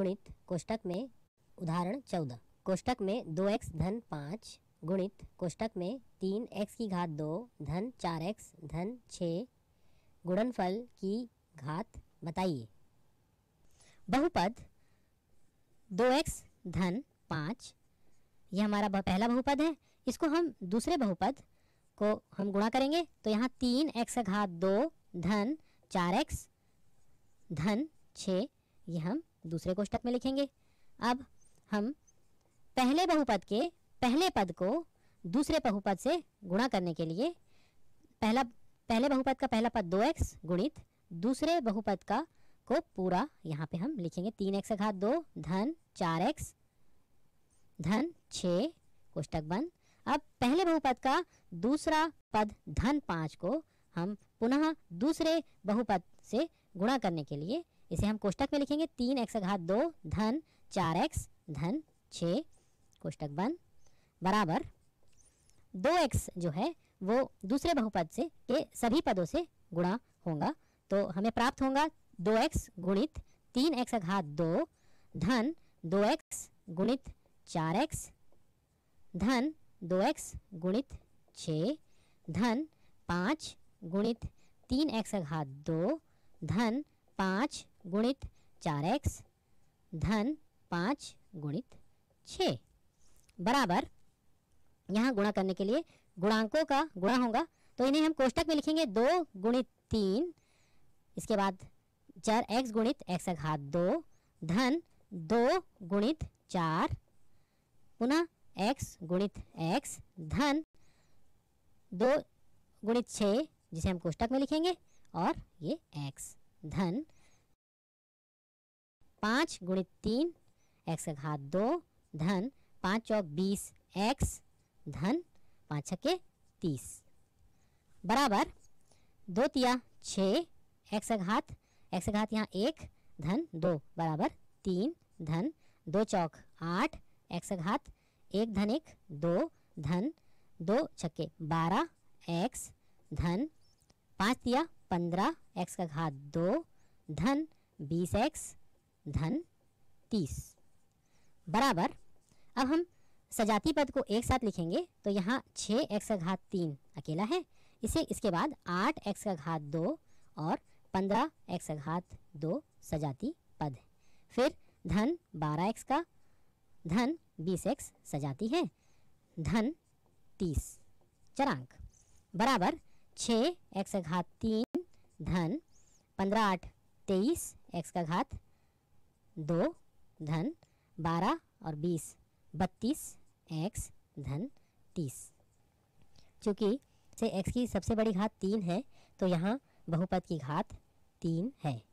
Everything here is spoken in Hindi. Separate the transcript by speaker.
Speaker 1: गुणित कोष्टक में उदाहरण चौदह कोष्टक में दो एक्स धन पाँच गुणित कोष्टक में तीन एक्स की घात दो धन चार एक्स धन छ गुणनफल की घात बताइए बहुपद दो एक्स धन पाँच यह हमारा पहला बहुपद है इसको हम दूसरे बहुपद को हम गुणा करेंगे तो यहाँ तीन एक्स घात दो धन चार एक्स धन छ ये हम दूसरे कोष्टक में लिखेंगे अब हम पहले बहुपद के पहले पद को दूसरे बहुपद से गुणा करने के लिए पहला पहले बहुपद का पहला पद दो एक्स गुणित दूसरे बहुपद का को पूरा यहाँ पे हम लिखेंगे तीन एक्स घात दो धन चार एक्स धन छ कोष्टक बंद अब पहले बहुपद का दूसरा पद धन पाँच को हम पुनः दूसरे बहुपद से गुणा करने के लिए इसे हम कोष्टक में लिखेंगे तीन एक्स घात दो धन चार एक्स धन छ कोष्टक बन बराबर दो एक्स जो है वो दूसरे बहुपद से के सभी पदों से गुणा होगा तो हमें प्राप्त होगा दो एक्स गुणित तीन एक्स घात दो धन दो एक्स गुणित चार एक्स धन दो एक्स गुणित छ धन पाँच गुणित तीन एक्स घात दो धन पाँच गुणित चार एक्स धन पाँच गुणित छ बराबर यहाँ गुणा करने के लिए गुणांकों का गुणा होगा तो इन्हें हम कोष्टक में लिखेंगे दो गुणित तीन इसके बाद चार एक्स गुणित एक्स घात दो धन दो गुणित चार पुनः एक्स गुणित एक्स धन दो गुणित छः जिसे हम कोष्टक में लिखेंगे और ये एक्स धन पाँच गुणित तीन एक्स घात दो धन पाँच चौक बीस एक्स धन पाँच छक्के तीस बराबर दो तिया छ एक्स घात एक्स घात यहाँ एक धन दो बराबर तीन धन दो चौक आठ एक्स घात एक धन एक दो धन दो छक्के बारह एक्स धन पाँच दिया पंद्रह एक्स का घात दो धन बीस एक्स धन तीस बराबर अब हम सजाती पद को एक साथ लिखेंगे तो यहाँ छः एक्स का घात तीन अकेला है इसे इसके बाद आठ एक्स का घात दो और पंद्रह एक्स का घात दो सजाती पद फिर धन बारह एक्स का धन बीस एक्स सजाती है धन तीस चरांक बराबर छः एक्स का घात तीन धन पंद्रह आठ तेईस एक्स का घात दो धन बारह और बीस बत्तीस एक्स धन तीस चूँकि से एक्स की सबसे बड़ी घात तीन है तो यहाँ बहुपद की घात तीन है